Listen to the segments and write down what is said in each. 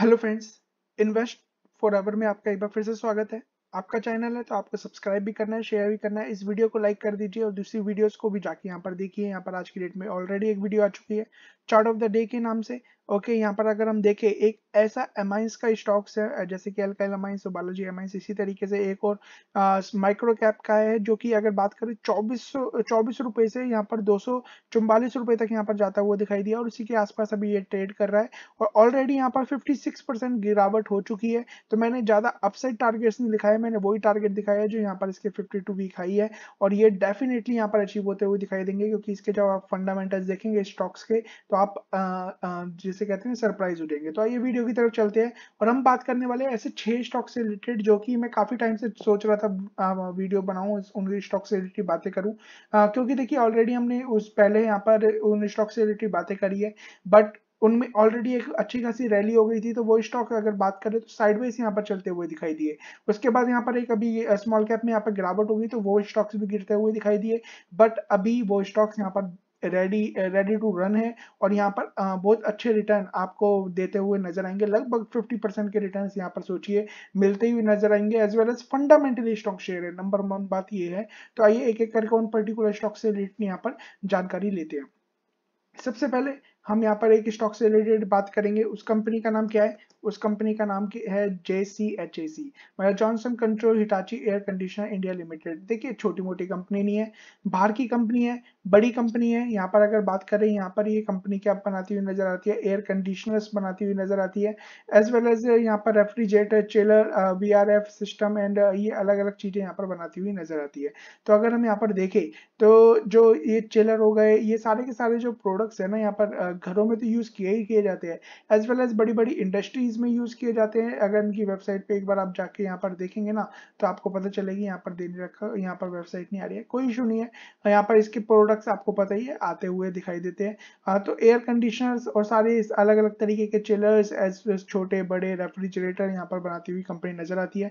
hello friends invest forever में आपका एक बार फिर से स्वागत है आपका चैनल है तो आपको सब्सक्राइब भी करना है शेयर भी करना है इस वीडियो को लाइक कर दीजिए और दूसरी वीडियोस को भी जाके यहाँ पर देखिए यहाँ पर आज की डेट में ऑलरेडी एक वीडियो आ चुकी है चार्ट ऑफ द डे के नाम से ओके यहाँ पर अगर हम देखें एक ऐसा एमाइंस का स्टॉक्स है जैसे कि एलकाइल एमाइंस और बायोलॉजी एमाइंस इसी तरीके से एक और माइक्रो कैप का है जो कि अगर बात करें चौबीस चौबीस रुपये से यहाँ पर दो सौ चौवालीस रुपये तक यहाँ पर जाता हुआ दिखाई दिया और इसी के आसपास अभी ये ट्रेड कर रहा है और ऑलरेडी यहाँ पर फिफ्टी सिक्स परसेंट गिरावट हो चुकी है तो मैंने ज़्यादा अपसाइड टारगेट्स नहीं दिखाया मैंने वही टारगेट दिखाया है जो यहाँ पर इसके फिफ्टी टू वीक हाई है और ये डेफिनेटली यहाँ पर अचीव होते हुए दिखाई देंगे क्योंकि इसके जब आप फंडामेंटल्स देखेंगे स्टॉक्स के तो आप जिसे कहते हैं सरप्राइज उठेंगे तो आइए वीडियो की तरफ चलते हैं और हम बात करने वाले हैं ऐसे छह स्टॉक से रिलेटेड जो कि मैं काफी टाइम से सोच रहा था वीडियो बनाऊं उन स्टॉक से रिलेटेड बातें करूं क्योंकि देखिए ऑलरेडी हमने उस पहले यहाँ पर उन स्टॉक से रिलेटेड बातें करी है बट उनमें ऑलरेडी एक अच्छी खासी रैली हो गई थी तो वो स्टॉक अगर बात करें तो साइडवेज यहाँ पर चलते हुए दिखाई दिए उसके बाद यहाँ पर एक अभी स्मॉल कैप में यहाँ पर गिरावट हो गई तो वो स्टॉक्स भी गिरते हुए दिखाई दिए बट अभी वो स्टॉक्स यहाँ पर रेडी रेडी टू रन है और यहाँ पर बहुत अच्छे रिटर्न आपको देते हुए नजर आएंगे लगभग 50 परसेंट के रिटर्न यहाँ पर सोचिए मिलते हुए नजर आएंगे as well as fundamentally stock share है नंबर वन बात ये है तो आइए एक एक करके उन पर्टिकुलर स्टॉक से रिलेटेड यहाँ पर जानकारी लेते हैं सबसे पहले हम यहाँ पर एक स्टॉक से रिलेटेड बात करेंगे उस कंपनी का नाम क्या है उस कंपनी का नाम है जे सी एच ए सी मतलब Johnson Control Hitachi Air Conditioner India Limited देखिए छोटी मोटी कंपनी नहीं है बाहर की कंपनी है बड़ी कंपनी है यहाँ पर अगर बात करें यहाँ पर ये कंपनी क्या बनाती हुई नजर आती है एयर कंडीशनर्स बनाती हुई नजर आती है एज वेल एज यहाँ पर refrigerator chiller V R F system and ये अलग अलग चीज़ें यहाँ पर बनाती हुई नजर आती है तो अगर हम यहाँ पर देखें तो जो ये चेलर हो गए ये सारे के सारे जो प्रोडक्ट्स है ना यहाँ पर घरों में तो यूज़ किए ही किए जाते हैं एज वेल एज बड़ी बड़ी इंडस्ट्रीज में यूज़ किए जाते हैं अगर इनकी वेबसाइट पर एक बार आप जाके यहाँ पर देखेंगे ना तो आपको पता चलेगी यहाँ पर देने रखा यहाँ पर वेबसाइट नहीं आ रही है कोई इशू नहीं है यहाँ पर इसके प्रोडक्ट प्रोडक्ट्स आपको पता ही है आते हुए दिखाई देते हैं आ, हाँ, तो एयर कंडीशनर्स और सारे इस अलग अलग तरीके के चिलर्स एज छोटे बड़े रेफ्रिजरेटर यहाँ पर बनाती हुई कंपनी नजर आती है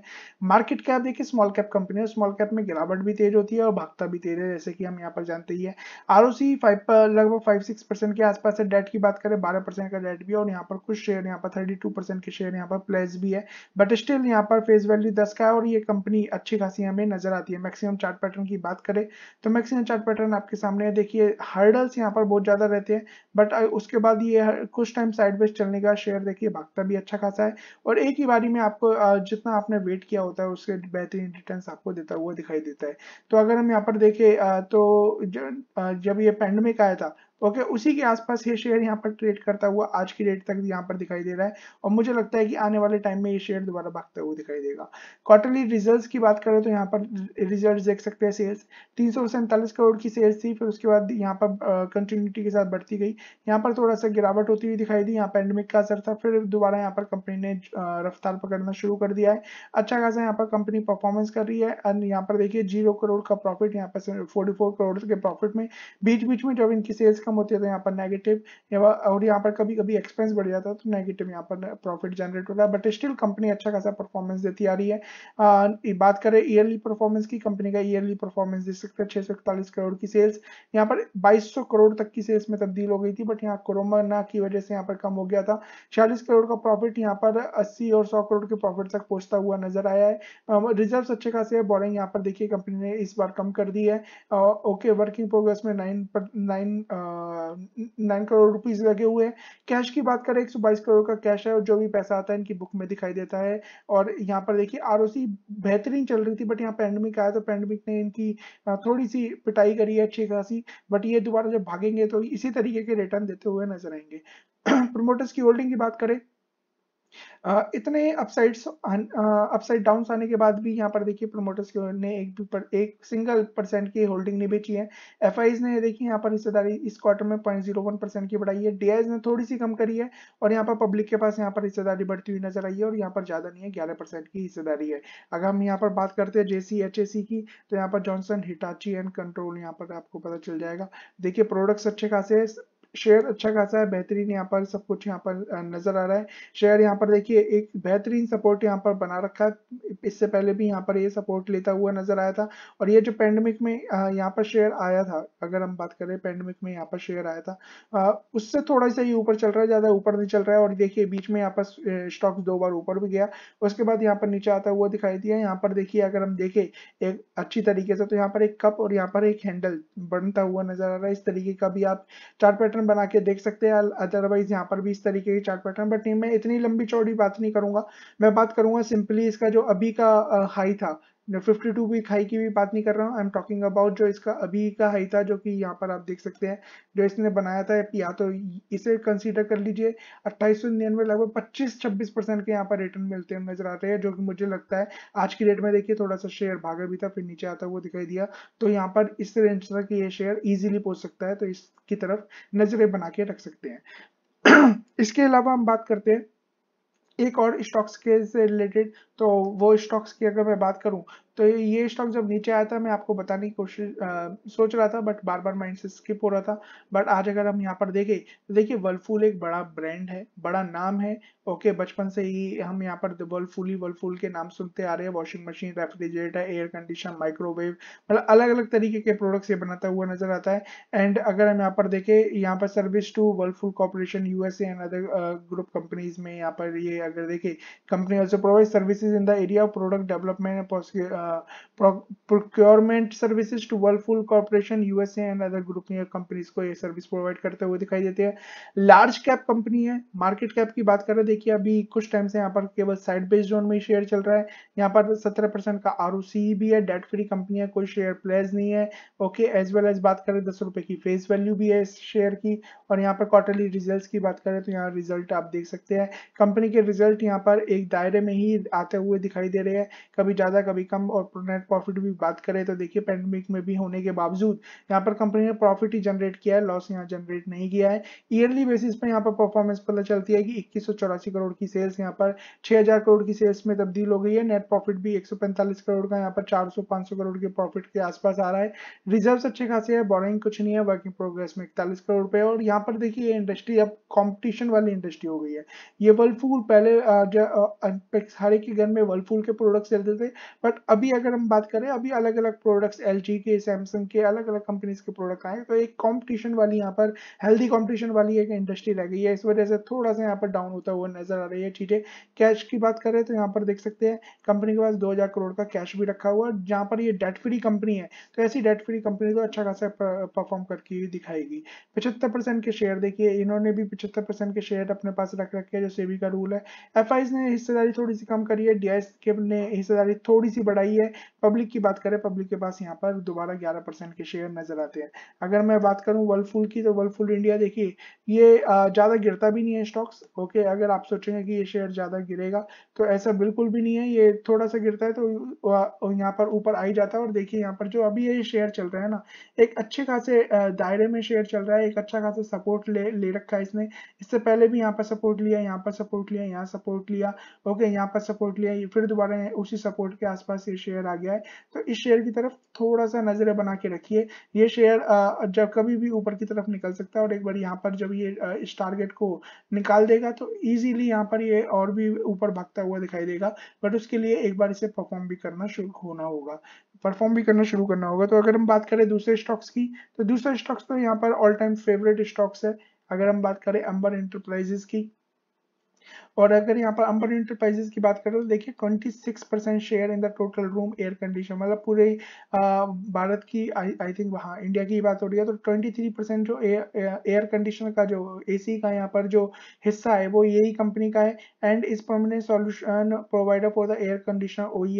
मार्केट कैप देखिए स्मॉल कैप कंपनी है स्मॉल कैप में गिरावट भी तेज होती है और भागता भी तेज है जैसे कि हम यहाँ पर जानते ही है आर ओ सी फाइव लगभग फाइव सिक्स परसेंट के आसपास है डेट की बात करें बारह परसेंट का डेट भी है और यहाँ पर कुछ शेयर यहाँ पर थर्टी टू परसेंट के शेयर यहाँ पर प्लेस भी है बट स्टिल यहाँ पर फेस वैल्यू दस का है और ये कंपनी अच्छी खासी हमें नजर आती है मैक्सिमम चार्ट पैटर्न की बात करें तो मैक्सिमम चार्ट पैटर्न आपके सामने सामने देखिए हर्डल्स यहाँ पर बहुत ज़्यादा रहते हैं बट उसके बाद ये कुछ टाइम साइड चलने का शेयर देखिए भागता भी अच्छा खासा है और एक ही बारी में आपको जितना आपने वेट किया होता है उसके बेहतरीन रिटर्न आपको देता हुआ दिखाई देता है तो अगर हम यहाँ पर देखे तो जब ये पेंडेमिक आया था ओके okay, उसी के आसपास ये शेयर यहाँ पर ट्रेड करता हुआ आज की डेट तक यहाँ पर दिखाई दे रहा है और मुझे लगता है कि आने वाले टाइम में ये शेयर दोबारा भागता हुआ दिखाई देगा क्वार्टरली रिजल्ट्स की बात करें तो यहाँ पर रिजल्ट्स देख सकते हैं सेल्स तीन करोड़ की सेल्स थी फिर उसके बाद यहाँ पर कंटिन्यूटी के साथ बढ़ती गई यहाँ पर थोड़ा सा गिरावट होती हुई दिखाई दी यहाँ पैंडमिक का असर था फिर दोबारा यहाँ पर कंपनी ने रफ्तार पकड़ना शुरू कर दिया है अच्छा खासा यहाँ पर कंपनी परफॉर्मेंस कर रही है एंड यहाँ पर देखिए जीरो करोड़ का प्रॉफिट यहाँ पर फोर्टी करोड़ के प्रॉफिट में बीच बीच में जब इनकी सेल्स कम होती है तो यहाँ पर नेगेटिव और यहाँ पर कभी कभी एक्सपेंस बढ़ जाता है तो नेगेटिव यहाँ पर प्रॉफिट जनरेट हो है बट स्टिल कंपनी अच्छा खासा परफॉर्मेंस देती आ रही है आ, बात करें ईयरली परफॉर्मेंस की कंपनी का ईयरली परफॉर्मेंस देख सकते हैं छह करोड़ की सेल्स यहाँ पर बाईस करोड़ तक की सेल्स में तब्दील हो गई थी बट यहाँ कोरोना की वजह से यहाँ पर कम हो गया था छियालीस करोड़ का प्रॉफिट यहाँ पर अस्सी और सौ करोड़ के प्रॉफिट तक पहुंचता हुआ नजर आया है रिजर्व अच्छे खासे है बोरिंग यहाँ पर देखिए कंपनी ने इस बार कम कर दी है ओके वर्किंग प्रोग्रेस में नाइन पर नाइन आ, नाइन करोड़ रुपीज लगे हुए हैं कैश की बात करें एक सौ बाईस करोड़ का कैश है और जो भी पैसा आता है इनकी बुक में दिखाई देता है और यहाँ पर देखिए आर बेहतरीन चल रही थी बट यहाँ पैंडमिक आया तो पैंडमिक ने इनकी थोड़ी सी पिटाई करी है अच्छी खासी बट ये दोबारा जब भागेंगे तो इसी तरीके के रिटर्न देते हुए नजर आएंगे प्रमोटर्स की होल्डिंग की बात करें इतने अपसाइड्स अपसाइड डाउन आने के बाद भी यहाँ पर देखिए प्रमोटर्स ने एक भी पर, एक सिंगल परसेंट की होल्डिंग नहीं बेची है एफ ने देखिए यहाँ पर हिस्सेदारी इस क्वार्टर में पॉइंट जीरो वन परसेंट की बढ़ाई है डी ने थोड़ी सी कम करी है और यहाँ पर पब्लिक के पास यहाँ पर हिस्सेदारी बढ़ती हुई नजर आई है और यहाँ पर ज़्यादा नहीं है ग्यारह की हिस्सेदारी है अगर हम यहाँ पर बात करते हैं जेसी एच की तो यहाँ पर जॉनसन हिटाची एंड कंट्रोल यहाँ पर आपको पता चल जाएगा देखिए प्रोडक्ट्स अच्छे खासे शेयर अच्छा खासा है बेहतरीन यहाँ पर सब कुछ यहाँ पर नजर आ रहा है शेयर यहाँ पर देखिए एक बेहतरीन सपोर्ट यहाँ पर बना रखा है इससे पहले भी यहाँ पर ये यह सपोर्ट लेता हुआ नजर आया था और ये जो पेंडेमिक में यहाँ पर शेयर आया था अगर हम बात करें पेंडेमिक में यहाँ पर शेयर आया था उससे थोड़ा सा ये ऊपर चल रहा है ज्यादा ऊपर नहीं चल रहा है और देखिए बीच में यहाँ पर स्टॉक दो बार ऊपर भी गया उसके बाद यहाँ पर नीचे आता हुआ दिखाई दिया यहाँ पर देखिए अगर हम देखे एक अच्छी तरीके से तो यहाँ पर एक कप और यहाँ पर एक हैंडल बनता हुआ नजर आ रहा है इस तरीके का भी आप चार पैटर्न पैटर्न बना के देख सकते हैं अदरवाइज यहाँ पर भी इस तरीके की चार्ट पैटर्न बट मैं इतनी लंबी चौड़ी बात नहीं करूंगा मैं बात करूंगा सिंपली इसका जो अभी का हाई था फिफ्टी टू वीक हाई की भी बात नहीं कर रहा हूँ आई एम टॉकिंग अबाउट जो इसका अभी का हाई था जो कि यहाँ पर आप देख सकते हैं जो इसने बनाया था या तो इसे कंसीडर कर लीजिए अट्ठाईस सौ निन्यानवे लगभग पच्चीस छब्बीस परसेंट के यहाँ पर रिटर्न मिलते हुए नजर आ रहे हैं जो कि मुझे लगता है आज की डेट में देखिए थोड़ा सा शेयर भागा भी था फिर नीचे आता हुआ दिखाई दिया तो यहाँ पर इस रेंज तक ये शेयर ईजिली पहुंच सकता है तो इसकी तरफ नजरें बना के रख सकते हैं इसके अलावा हम बात करते हैं एक और स्टॉक्स के से रिलेटेड तो वो स्टॉक्स की अगर मैं बात करूं तो ये स्टॉक जब नीचे आया था मैं आपको बताने की कोशिश सोच रहा था बट बार बार माइंड से स्किप हो रहा था बट आज अगर हम यहाँ पर देखें तो देखिए वर्लफूल एक बड़ा ब्रांड है बड़ा नाम है ओके बचपन से ही हम यहाँ पर वर्लफूल ही वर्लफूल के नाम सुनते आ रहे हैं washing machine refrigerator air condition microwave मतलब अलग अलग तरीके के प्रोडक्ट्स ये बनाता हुआ नजर आता है एंड अगर हम यहाँ पर देखें यहाँ पर service to Whirlpool corporation USA and other group companies में यहाँ पर ये अगर देखें company also provide services in the area of product development procurement services to Whirlpool corporation USA and other group companies को ये सर्विस प्रोवाइड करते हुए दिखाई देते हैं लार्ज कैप कंपनी है मार्केट कैप की बात करें देखिए अभी कुछ टाइम से यहाँ पर केवल साइड बेस जोन में शेयर चल रहा है यहाँ पर सत्रह परसेंट का आर भी है डेट फ्री कंपनी है कोई शेयर प्लेज नहीं है ओके एज वेल एज बात करें दस रुपए की फेस वैल्यू भी है इस शेयर की और यहाँ पर क्वार्टरली रिजल्ट की बात करें तो यहाँ रिजल्ट आप देख सकते हैं कंपनी के रिजल्ट यहाँ पर एक दायरे में ही आते हुए दिखाई दे रहे हैं कभी ज्यादा कभी कम कॉर्पोरेट प्रॉफिट भी बात करें तो देखिए पेंडेमिक में भी होने के बावजूद यहाँ पर कंपनी ने प्रॉफिट ही जनरेट किया है लॉस यहाँ जनरेट नहीं किया है ईयरली बेसिस पर यहाँ पर परफॉर्मेंस पता चलती है कि इक्कीस करोड़ की सेल्स यहाँ पर छह करोड़ की सेल्स में तब्दील हो गई है नेट प्रॉफिट भी एक करोड़ का यहाँ पर चार सौ करोड़ के प्रॉफिट के आसपास आ रहा है रिजर्व अच्छे खासे है बोरिंग कुछ नहीं है वर्किंग प्रोग्रेस में इकतालीस करोड़ रुपए और यहाँ पर देखिए ये इंडस्ट्री अब कॉम्पिटिशन वाली इंडस्ट्री हो गई है ये वर्लफूल पहले अनपेक्स हारे के घर में वर्लफूल के प्रोडक्ट्स चलते थे बट अभी अभी अगर हम बात करें अभी अलग अलग प्रोडक्ट्स एल के सैमसंग के अलग अलग कंपनीज के प्रोडक्ट आए तो एक कंपटीशन वाली यहाँ पर हेल्दी कंपटीशन वाली एक इंडस्ट्री रह गई है इस वजह से थोड़ा सा यहाँ पर डाउन होता हुआ नजर आ रही है ठीक है कैश की बात करें तो यहाँ पर देख सकते हैं कंपनी के पास दो करोड़ का कैश भी रखा हुआ है जहाँ पर ये डेट फ्री कंपनी है तो ऐसी डेट फ्री कंपनी को अच्छा खासा परफॉर्म करके हुई दिखाएगी पिछहत्तर के शेयर देखिए इन्होंने भी पिछहत्तर के शेयर अपने पास रख रखे है जो सेबी का रूल है एफ ने हिस्सेदारी थोड़ी सी कम करी है डी ने हिस्सेदारी थोड़ी सी बढ़ाई आई है पब्लिक की बात करें पब्लिक के पास यहाँ पर दोबारा 11 परसेंट के शेयर नजर आते हैं अगर मैं बात करूँ वर्लफुल की तो वर्लफुल इंडिया देखिए ये ज़्यादा गिरता भी नहीं है स्टॉक्स ओके अगर आप सोचेंगे कि ये शेयर ज़्यादा गिरेगा तो ऐसा बिल्कुल भी नहीं है ये थोड़ा सा गिरता है तो यहाँ पर ऊपर आ ही जाता है और देखिए यहाँ पर जो अभी ये शेयर चल रहा है ना एक अच्छे खासे दायरे में शेयर चल रहा है एक अच्छा खासा सपोर्ट ले ले रखा है इसने इससे पहले भी यहाँ पर सपोर्ट लिया यहाँ पर सपोर्ट लिया यहाँ सपोर्ट लिया ओके यहाँ पर सपोर्ट लिया फिर दोबारा उसी सपोर्ट के आसपास ये शेयर आ गया है तो इस शेयर की तरफ थोड़ा सा नजर बना के रखिए ये शेयर जब कभी भी ऊपर की तरफ निकल सकता है और एक बार यहाँ पर जब ये इस टारगेट को निकाल देगा तो इजीली यहाँ पर ये और भी ऊपर भागता हुआ दिखाई देगा बट उसके लिए एक बार इसे परफॉर्म भी करना शुरू होना होगा परफॉर्म भी करना शुरू करना होगा तो अगर हम बात करें दूसरे स्टॉक्स की तो दूसरे स्टॉक्स तो यहाँ पर ऑल टाइम फेवरेट स्टॉक्स है अगर हम बात करें अंबर इंटरप्राइजेस की और अगर यहाँ पर अंबर इंटरप्राइजेस की बात करें तो देखिए 26 percent share in the total room air condition मतलब पूरे भारत की आई थिंक वहाँ इंडिया की बात हो रही है तो 23 परसेंट जो एयर कंडीशन का जो एसी का यहाँ पर जो हिस्सा है वो यही कंपनी का है एंड इस permanent solution provider for the air conditioner O E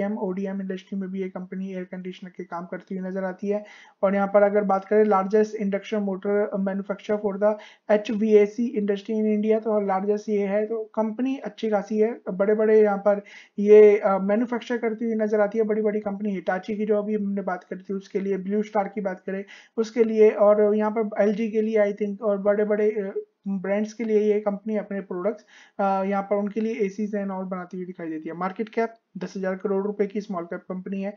industry में भी ये कंपनी एयर कंडीशनर के काम करती हुई नजर आती है और यहाँ पर अगर बात करें largest induction motor manufacture for the H industry in India तो लार्जेस्ट ये है तो कंपनी अच्छी खासी है बड़े बड़े यहाँ पर ये मैन्युफैक्चर करती हुई नजर आती है बड़ी बड़ी कंपनी हिटाची की जो अभी हमने बात करी थी उसके लिए ब्लू स्टार की बात करें उसके लिए और यहाँ पर एल के लिए आई थिंक और बड़े बड़े ब्रांड्स के लिए ये कंपनी अपने प्रोडक्ट्स यहाँ पर उनके लिए एसीज एंड और बनाती हुई दिखाई देती है मार्केट कैप दस हजार करोड़ रुपए की स्मॉल कैप कंपनी है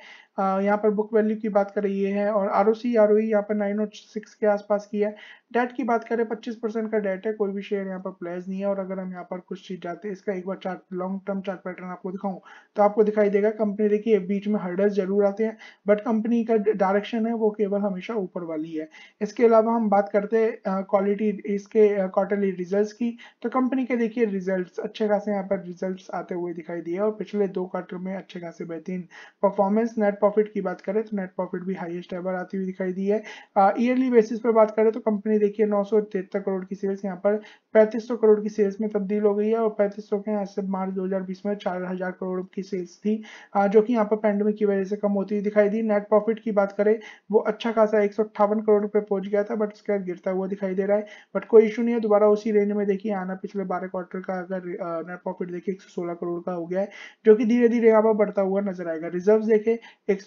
यहाँ पर बुक वैल्यू की बात कर रही है और are O C R O यहाँ पर नाइन ओ सिक्स के आसपास की है डेट की बात करें पच्चीस परसेंट का डेट है कोई भी शेयर यहाँ पर प्लेज नहीं है और अगर हम यहाँ पर कुछ चीज जाते हैं इसका एक बार chart long term chart pattern आपको दिखाऊं तो आपको दिखाई देगा कंपनी देखिए बीच में हर्डर्स जरूर आते हैं बट कंपनी का डायरेक्शन है वो केवल हमेशा ऊपर वाली है इसके अलावा हम बात करते हैं क्वालिटी इसके क्वार्टरली रिजल्ट की तो कंपनी के देखिए रिजल्ट अच्छे खासे यहाँ पर रिजल्ट आते हुए दिखाई दिए और पिछले दो क्वार्टर में अच्छे खासे बेहतरीन परफॉर्मेंस नेट प्रॉफिट की बात करें तो नेट प्रॉफिट भी हाइएस्ट एवर आती हुई दिखाई दी है ईयरली बेसिस पर बात करें तो कंपनी देखिए नौ करोड़ की सेल्स यहाँ पर 3500 करोड़ की सेल्स में तब्दील हो गई है और 3500 के यहाँ से मार्च 2020 में 4000 करोड़ की सेल्स थी जो कि यहाँ पर पैंडमिक की वजह से कम होती हुई दिखाई दी नेट प्रॉफिट की बात करें वो अच्छा खासा एक करोड़ रुपये पहुंच गया था बट उसके गिरता हुआ दिखाई दे रहा है बट कोई इशू नहीं है दोबारा उसी रेंज में देखिए आना पिछले बारह क्वार्टर का अगर नेट प्रॉफिट देखिए एक करोड़ का हो गया है जो कि धीरे धीरे यहाँ पर बढ़ता हुआ नजर आएगा रिजर्व देखे एक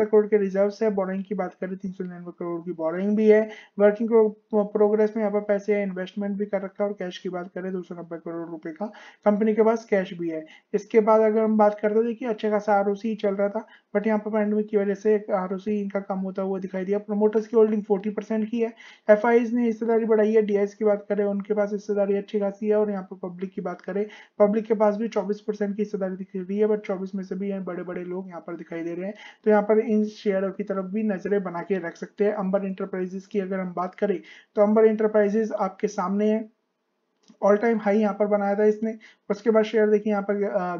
करोड़ के रिजर्व है बोरिंग की बात करें तीन करोड़ की बोरिंग भी है वर्किंग वर्किंग प्रोग्रेस में यहाँ पर पैसे इन्वेस्टमेंट भी कर रखा है और कैश की बात करें दो सौ नब्बे करोड़ रुपए का कंपनी के पास कैश भी है इसके बाद अगर हम बात करते हैं देखिए अच्छा खासा आर चल रहा था बट यहाँ पर पैंडमिक की वजह से आर इनका कम होता हुआ दिखाई दिया प्रोमोटर्स की होल्डिंग फोर्टी की है एफ ने हिस्सेदारी बढ़ाई है डी की बात करें उनके पास हिस्सेदारी अच्छी खासी है और यहाँ पर पब्लिक की बात करें पब्लिक के पास भी चौबीस परसेंट की हिस्सेदारी दिख रही है बट चौबीस में से भी बड़े बड़े लोग यहाँ पर दिखाई दे रहे हैं तो यहाँ पर इन शेयरों की तरफ भी नजरें बना के रख सकते हैं अंबर इंटरप्राइजेस की अगर हम बात करें तो अंबर इंटरप्राइजेज आपके सामने है ऑल टाइम हाई यहाँ पर बनाया था इसने उसके बाद शेयर देखिए यहाँ पर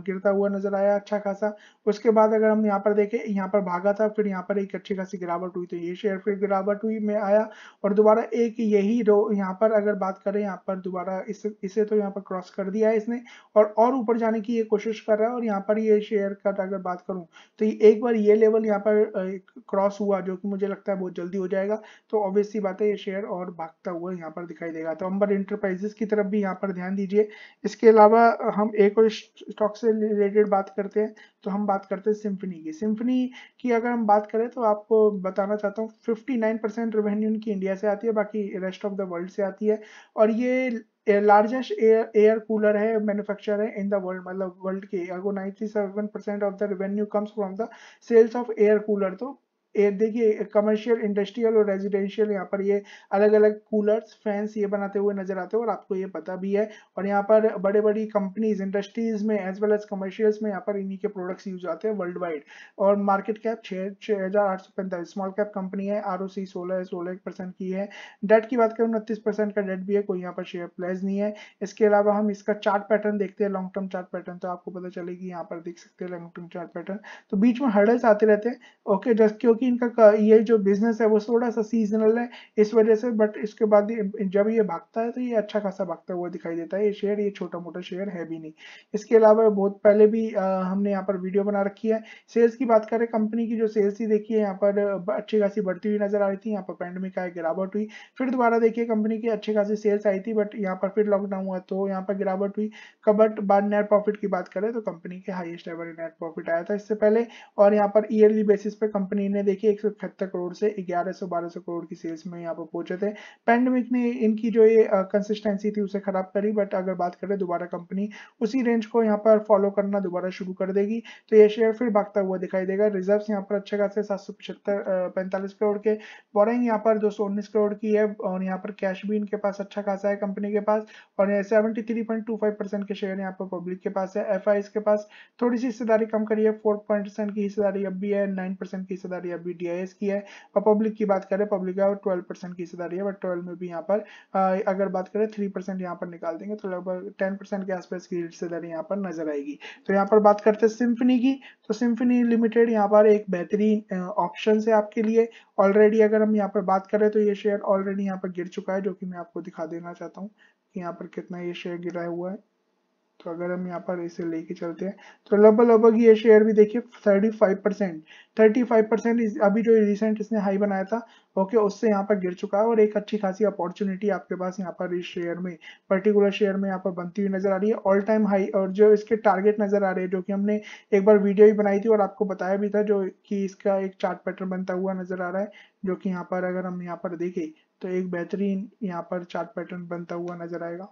गिरता हुआ नजर आया अच्छा खासा उसके बाद अगर हम यहाँ पर देखें यहाँ पर भागा था फिर यहाँ पर एक अच्छी खासी गिरावट हुई तो ये शेयर फिर गिरावट हुई में आया और दोबारा एक यही रो यहाँ पर अगर बात करें यहाँ पर दोबारा इस इसे तो यहाँ पर क्रॉस कर दिया है इसने और और ऊपर जाने की ये कोशिश कर रहा है और यहाँ पर ये शेयर का अगर बात करूँ तो एक बार ये लेवल यहाँ पर क्रॉस हुआ जो कि मुझे लगता है बहुत जल्दी हो जाएगा तो ऑब्वियसली बात है ये शेयर और भागता हुआ यहाँ पर दिखाई देगा तो अंबर इंटरप्राइजेस की तरफ भी भी यहाँ पर ध्यान दीजिए इसके अलावा हम एक और स्टॉक से रिलेटेड बात करते हैं तो हम बात करते हैं सिम्फनी की सिम्फनी की अगर हम बात करें तो आपको बताना चाहता हूँ फिफ्टी नाइन परसेंट रेवेन्यू उनकी इंडिया से आती है बाकी रेस्ट ऑफ द वर्ल्ड से आती है और ये लार्जेस्ट एयर एयर कूलर है मैन्युफैक्चरर है इन द वर्ल्ड मतलब वर्ल्ड के अगर ninety seven percent of the revenue comes from the sales of air cooler तो देखिए कमर्शियल इंडस्ट्रियल और रेजिडेंशियल यहाँ पर ये अलग अलग कूलर्स फैंस ये बनाते हुए नजर आते हैं और आपको ये पता भी है और यहाँ पर बड़े बड़ी कंपनीज इंडस्ट्रीज में एज वेल एज कमर्शियल्स में यहाँ पर इन्हीं के प्रोडक्ट्स यूज आते हैं वर्ल्ड वाइड और मार्केट कैप छः स्मॉल कैप कंपनी है आर ओ सी की है डेट की बात करें उनतीस का डेट भी है कोई यहाँ पर शेयर प्लेज नहीं है इसके अलावा हम इसका चार्ट पैटर्न देखते हैं लॉन्ग टर्म चार्ट पैटर्न तो आपको पता चलेगी यहाँ पर देख सकते हैं लॉन्ग टर्म चार्ट पैटर्न तो बीच में हर्डल्स आते रहते हैं ओके जस्ट क्योंकि इनका ये जो बिजनेस है वो थोड़ा सा सीजनल है इस वजह से बट इसके बाद जब ये भागता है तो ये अच्छा खासा भागता हुआ दिखाई देता है ये शेयर ये छोटा मोटा शेयर है भी नहीं इसके अलावा बहुत पहले भी आ, हमने यहाँ पर वीडियो बना रखी है सेल्स की बात करें कंपनी की जो सेल्स थी देखिए यहाँ पर अच्छी खासी बढ़ती हुई नजर आ रही थी यहाँ पर पैंडमिक आए गिरावट हुई फिर दोबारा देखिए कंपनी की अच्छी खासी सेल्स आई थी बट यहाँ पर फिर लॉकडाउन हुआ तो यहाँ पर गिरावट हुई कबट बाद नेट प्रॉफिट की बात करें तो कंपनी के हाइएस्ट लेवल नेट प्रॉफिट आया था इससे पहले और यहाँ पर ईयरली बेसिस पे कंपनी ने देखिए एक करोड़ से 1100 सौ करोड़ की सेल्स में यहाँ पर पहुंचे थे पैंडमिक ने इनकी जो ये कंसिस्टेंसी थी उसे खराब करी बट अगर बात करें दोबारा कंपनी उसी रेंज को यहाँ पर फॉलो करना दोबारा शुरू कर देगी तो ये शेयर फिर भागता हुआ दिखाई देगा रिजर्व यहाँ पर अच्छे खासे सात सौ पचहत्तर पैंतालीस करोड़ के बोरिंग यहाँ पर दो करोड़ की है और यहाँ पर कैश भी इनके पास अच्छा खासा है कंपनी के पास और सेवेंटी के शेयर यहाँ पर पब्लिक के पास है एफ के पास थोड़ी सी हिस्सेदारी कम करी है फोर की हिस्सेदारी अब भी है नाइन की हिस्सेदारी बी डी आई एस की है और पब्लिक की बात करें पब्लिक का ट्वेल्व परसेंट की हिस्सेदारी है बट ट्वेल्व में भी यहाँ पर अगर बात करें थ्री परसेंट यहाँ पर निकाल देंगे तो लगभग टेन परसेंट के आसपास की हिस्सेदारी यहाँ पर नजर आएगी तो यहाँ पर बात करते हैं सिम्फनी की तो सिम्फनी लिमिटेड यहाँ पर एक बेहतरीन ऑप्शन है आपके लिए ऑलरेडी अगर हम यहाँ पर बात करें तो ये शेयर ऑलरेडी यहाँ पर गिर चुका है जो कि मैं आपको दिखा देना चाहता हूँ कि यहाँ पर कितना ये शेयर गिरा हुआ है तो अगर हम यहाँ पर इसे लेके चलते हैं तो लगभग लगभग ये शेयर भी देखिए 35 परसेंट थर्टी परसेंट अभी जो रिसेंट इसने हाई बनाया था ओके उससे यहाँ पर गिर चुका है और एक अच्छी खासी अपॉर्चुनिटी आपके पास यहाँ पर इस शेयर में पर्टिकुलर शेयर में यहाँ पर बनती हुई नजर आ रही है ऑल टाइम हाई और जो इसके टारगेट नजर आ रहे हैं जो कि हमने एक बार वीडियो भी बनाई थी और आपको बताया भी था जो कि इसका एक चार्ट पैटर्न बनता हुआ नजर आ रहा है जो कि यहाँ पर अगर हम यहाँ पर देखें तो एक बेहतरीन यहाँ पर चार्ट पैटर्न बनता हुआ नजर आएगा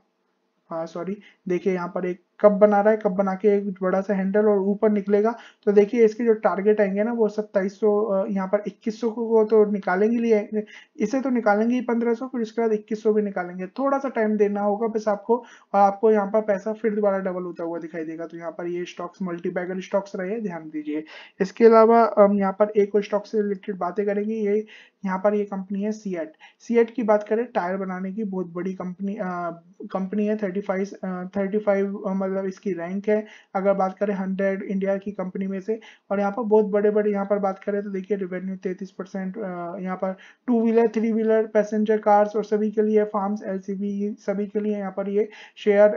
हाँ सॉरी देखिए यहाँ पर एक कप बना रहा है कप बना के एक बड़ा सा हैंडल और ऊपर निकलेगा तो देखिए इसके जो टारगेट आएंगे ना वो सत्ताईस सौ यहाँ पर इक्कीस सौ को तो निकालेंगे लिए इसे तो निकालेंगे ही पंद्रह सौ फिर उसके बाद इक्कीस सौ भी निकालेंगे थोड़ा सा टाइम देना होगा बस आपको और आपको यहाँ पर पैसा फिर दोबारा डबल होता हुआ दिखाई देगा तो यहाँ पर ये स्टॉक्स मल्टीपैगल स्टॉक्स रहे ध्यान दीजिए इसके अलावा हम यहाँ पर एक और स्टॉक से रिलेटेड बातें करेंगे ये यहाँ पर ये कंपनी है सीएट सीएट की बात करें टायर बनाने की बहुत बड़ी कंपनी कंपनी है थर्टी फाइव थर्टी फाइव मतलब इसकी रैंक है अगर बात करें हंड्रेड इंडिया की कंपनी में से और यहाँ पर बहुत बड़े बड़े यहाँ पर बात करें तो देखिए रेवेन्यू तैतीस परसेंट यहाँ पर two wheeler three wheeler passenger cars और सभी के लिए फार्म्स एल सभी के लिए यहाँ पर ये शेयर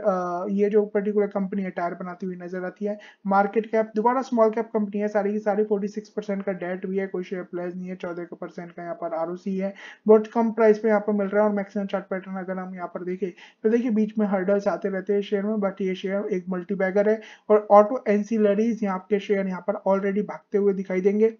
ये जो पर्टिकुलर कंपनी है टायर बनाती हुई नजर आती है मार्केट कैप दोबारा स्मॉल कैप कंपनी है सारी की सारी फोर्टी का डेट भी है कोई शेयर प्लेस नहीं है चौदह परसेंट का यहाँ पर आर है बहुत कम प्राइस पे यहाँ पर मिल रहा है और मैक्सिमम चार्ट पैटर्न अगर हम यहाँ पर देखें तो देखिए बीच में हर्डल्स आते रहते हैं शेयर में बट ये शेयर एक मल्टीबैगर है और ऑटो एनसीलरीज यहाँ के शेयर यहाँ पर ऑलरेडी भागते हुए दिखाई देंगे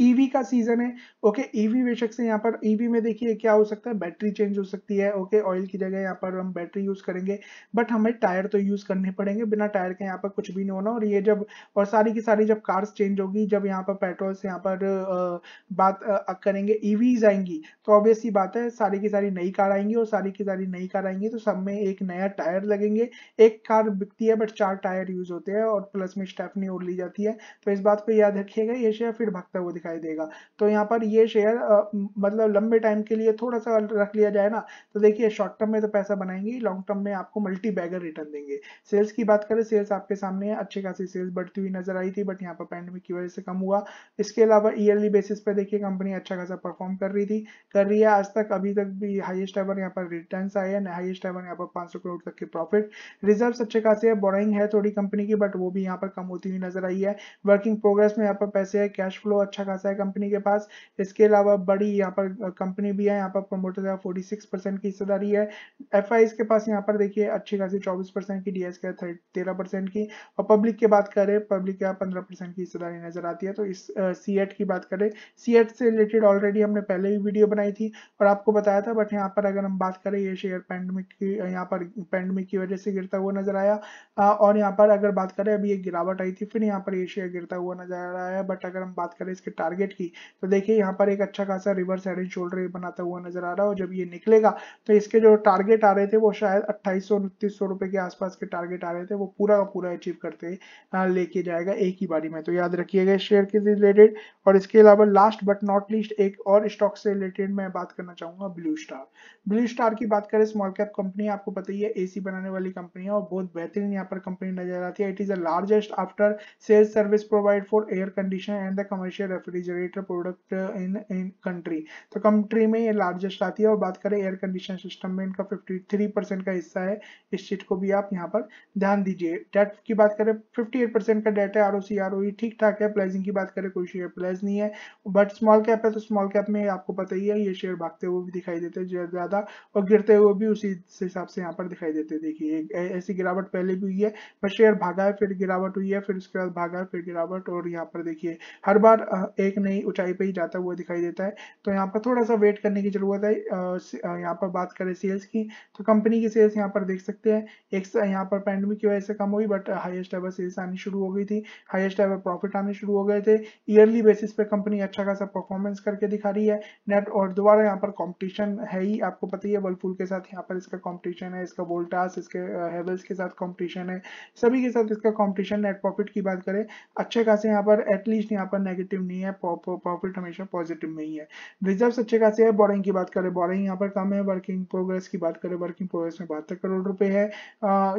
ईवी e का सीजन है ओके ईवी e बेशक से यहाँ पर ईवी e में देखिए क्या हो सकता है बैटरी चेंज हो सकती है ओके ऑयल की जगह यहाँ पर हम बैटरी यूज करेंगे बट हमें टायर तो यूज करने पड़ेंगे बिना टायर के यहाँ पर कुछ भी नहीं होना और ये जब और सारी की सारी जब कार्स चेंज होगी जब यहाँ पर पेट्रोल से यहाँ पर बात करेंगे ईवीज आएंगी तो ऑब्वियसली बात है सारी की सारी नई कार आएंगी और सारी की सारी नई कार आएंगी तो सब में एक नया टायर लगेंगे एक कार बिकती है बट चार टायर यूज होते हैं और प्लस में स्टेपनी ओढ़ ली जाती है तो इस बात को याद रखिएगा ये फिर भागता हुआ दिखाई देगा तो यहाँ पर ये शेयर मतलब लंबे टाइम के लिए थोड़ा सा रख लिया जाए ना तो देखिए शॉर्ट टर्म में तो पैसा बनाएंगे लॉन्ग टर्म में आपको मल्टी बैगर रिटर्न देंगे सेल्स की बात करें सेल्स आपके सामने अच्छे खासी सेल्स बढ़ती हुई नजर आई थी बट यहाँ पर पैंडमिक की वजह से कम हुआ इसके अलावा ईयरली बेसिस पर देखिए कंपनी अच्छा खासा परफॉर्म कर रही थी कर रही है आज तक अभी तक भी हाइएस्ट एवर यहाँ पर रिटर्न आए हैं हाइएस्ट एवर यहाँ पर पांच करोड़ तक के प्रॉफिट रिजर्व अच्छे खासे है बोरिंग है थोड़ी कंपनी की बट वो भी यहाँ पर कम होती हुई नजर आई है वर्किंग प्रोग्रेस में यहाँ पर पैसे है कैश फ्लो अच्छा खासा है कंपनी के पास इसके अलावा बड़ी यहाँ पर कंपनी भी है यहाँ पर प्रमोटर का फोर्टी सिक्स परसेंट की हिस्सेदारी है एफ के पास यहाँ पर देखिए अच्छी खासी चौबीस परसेंट की डी एस के तेरह परसेंट की और पब्लिक की बात करें पब्लिक के पंद्रह परसेंट की हिस्सेदारी नजर आती है तो इस सी uh, की बात करें सी से रिलेटेड ऑलरेडी हमने पहले भी वीडियो बनाई थी और आपको बताया था बट यहाँ पर अगर हम बात करें ये शेयर पैंडमिक की यहाँ पर पैंडमिक की वजह से गिरता हुआ नजर आया और यहाँ पर अगर बात करें अभी ये गिरावट आई थी फिर यहाँ पर ये शेयर गिरता हुआ नजर आ रहा है बट अगर हम बात करें इसके टारगेट की तो देखिए यहाँ पर एक अच्छा खासा रिवर्स हेड एंड शोल्डर बनाता हुआ नजर आ रहा है और जब ये निकलेगा तो इसके जो टारगेट आ रहे थे वो शायद अट्ठाईस सौ उनतीस सौ रुपए के आसपास के टारगेट आ रहे थे वो पूरा का पूरा अचीव करते लेके जाएगा एक ही बारी में तो याद रखिएगा शेयर के रिलेटेड और इसके अलावा लास्ट बट नॉट लीस्ट एक और स्टॉक से रिलेटेड मैं बात करना चाहूंगा ब्लू स्टार ब्लू स्टार की बात करें स्मॉल कैप कंपनी आपको पता ही है एसी बनाने वाली कंपनी है और बहुत बेहतरीन यहाँ पर कंपनी नजर आती है it is the largest after sales service provide for air condition and the commercial refrigerator product in in country तो कंट्री में ये लार्जेस्ट आती है और बात करें एयर कंडीशन सिस्टम में इनका 53 परसेंट का हिस्सा है इस चीज को भी आप यहाँ पर ध्यान दीजिए डेट की बात करें 58 परसेंट का डेट है R O C R O ठीक ठाक है प्लाइजिंग की बात करें कोई शेयर प्लाइज नहीं है बट स्मॉल कैप है तो स्मॉल कैप में आपको पता ही है ये शेयर भागते हुए भी दिखाई देते हैं ज्यादा और गिरते हुए भी उसी हिसाब से यहाँ पर दिखाई देते देखिए ऐसी गिरावट पहले भी हुई है बट शेयर भागा है फिर गिरावट हुई है फिर उसके बाद भागा है फिर गिरावट और यहाँ पर देखिए हर बार एक नई ऊंचाई पे ही जाता हुआ दिखाई देता है तो यहाँ पर थोड़ा सा वेट करने की जरूरत है यहाँ पर बात करें सेल्स की तो कंपनी की सेल्स यहाँ पर देख सकते हैं एक यहाँ पर पैंडमिक की वजह से कम हुई बट हाइस्ट एवर सेल्स आनी शुरू हो गई थी हाइस्ट एवर प्रॉफिट आने शुरू हो गए थे ईयरली बेसिस पे कंपनी अच्छा खासा परफॉर्मेंस करके दिखा रही है नेट और दोबारा यहाँ पर कॉम्पिटिशन है ही आपको पता ही है वर्लपूल के साथ यहाँ पर इसका कॉम्पिटिशन है इसका वोल्टास इसके हेवल्स के साथ कॉम्पिटिशन है सभी के साथ इसका कॉम्पिटिशन नेट प्रॉफिट की बात करें अच्छे खासे यहाँ पर एटलीस्ट यहाँ पर नेगेटिव नहीं है प्रॉफिट हमेशा पॉजिटिव में ही है रिजर्व अच्छे खासे है बोरिंग की बात करें बोरिंग यहाँ पर कम है वर्किंग प्रोग्रेस की बात करें वर्किंग प्रोग्रेस में बहत्तर करोड़ रुपए है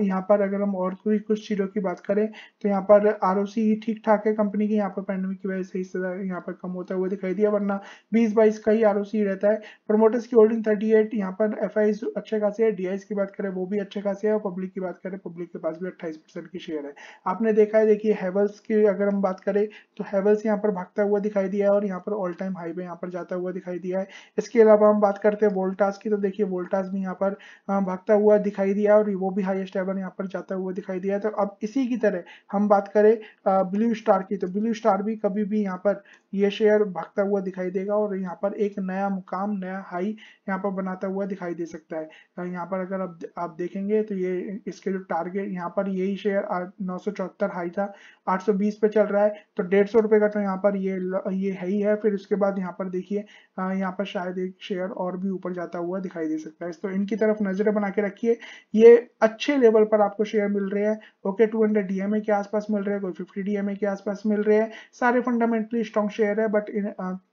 यहाँ पर अगर हम और कोई कुछ चीज़ों की बात करें तो यहाँ पर आर ठीक ठाक है कंपनी की यहाँ पर पैंडमिक की वजह से हिस्सेदार यहाँ पर कम होता हुआ दिखाई दिया वरना बीस बाईस का ही आर रहता है प्रोमोटर्स की होल्डिंग थर्टी एट यहाँ पर एफ अच्छे खासे है डी की बात करें वो भी अच्छे खासे है और पब्लिक की बात करें पब्लिक के पास भी अट्ठाईस की शेयर है आपने देखा है देखिए हेवल्स की अगर हम बात करें तो हेवल्स यहाँ पर भागता हुआ दिखाई दिया है और यहाँ पर ऑल टाइम हाई पे यहाँ पर जाता हुआ दिखाई दिया है इसके अलावा हम बात करते हैं वोल्टास की तो देखिए वोल्टास भी यहाँ पर भागता हुआ दिखाई दिया और वो भी हाइएस्ट एवर यहाँ पर जाता हुआ दिखाई दिया तो अब इसी की तरह हम बात करें ब्लू स्टार की तो ब्लू स्टार भी कभी भी यहाँ पर ये शेयर भागता हुआ दिखाई देगा और यहाँ पर एक नया मुकाम नया हाई यहाँ पर बनाता हुआ दिखाई दे सकता है यहाँ पर अगर आप देखेंगे तो ये इसके जो टारगेट यहाँ पर यही शेयर नौ हाई था 820 पे चल रहा है तो डेढ़ सौ रुपये का तो यहाँ पर ये ये है ही है फिर उसके बाद यहाँ पर देखिए यहाँ पर शायद एक शेयर और भी ऊपर जाता हुआ दिखाई दे सकता है तो इनकी तरफ नजर बना के रखिए ये अच्छे लेवल पर आपको शेयर मिल रहे हैं ओके टू हंड्रेड डीएमए के आसपास मिल रहे हैं कोई फिफ्टी डीएमए के आसपास मिल रहे हैं सारे फंडामेंटली स्ट्रॉन्ग शेयर है बट इन,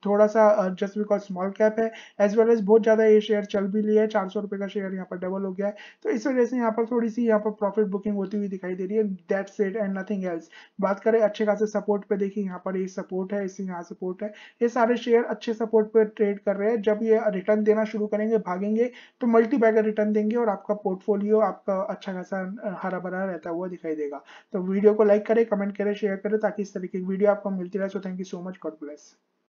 थोड़ा सा जस्ट बिकॉज स्मॉल कैप है एज वेल एज बहुत ज्यादा ये शेयर चल भी लिया है चार सौ रुपए का शेयर यहाँ पर डबल हो गया है तो इस वजह से यहाँ पर थोड़ी सी यहाँ पर प्रॉफिट बुकिंग होती हुई दिखाई दे रही है that set and nothing else बात करें अच्छे खासे सपोर्ट पे देखिए यहाँ पर ये सपोर्ट है इस प्राइसिंग यहाँ सपोर्ट है ये सारे शेयर अच्छे सपोर्ट पर ट्रेड कर रहे हैं जब ये रिटर्न देना शुरू करेंगे भागेंगे तो मल्टी बैगर रिटर्न देंगे और आपका पोर्टफोलियो आपका अच्छा खासा हरा भरा रहता हुआ दिखाई देगा तो वीडियो को लाइक करें कमेंट करें शेयर करें ताकि इस तरीके की वीडियो आपको मिलती रहे so thank you so much god bless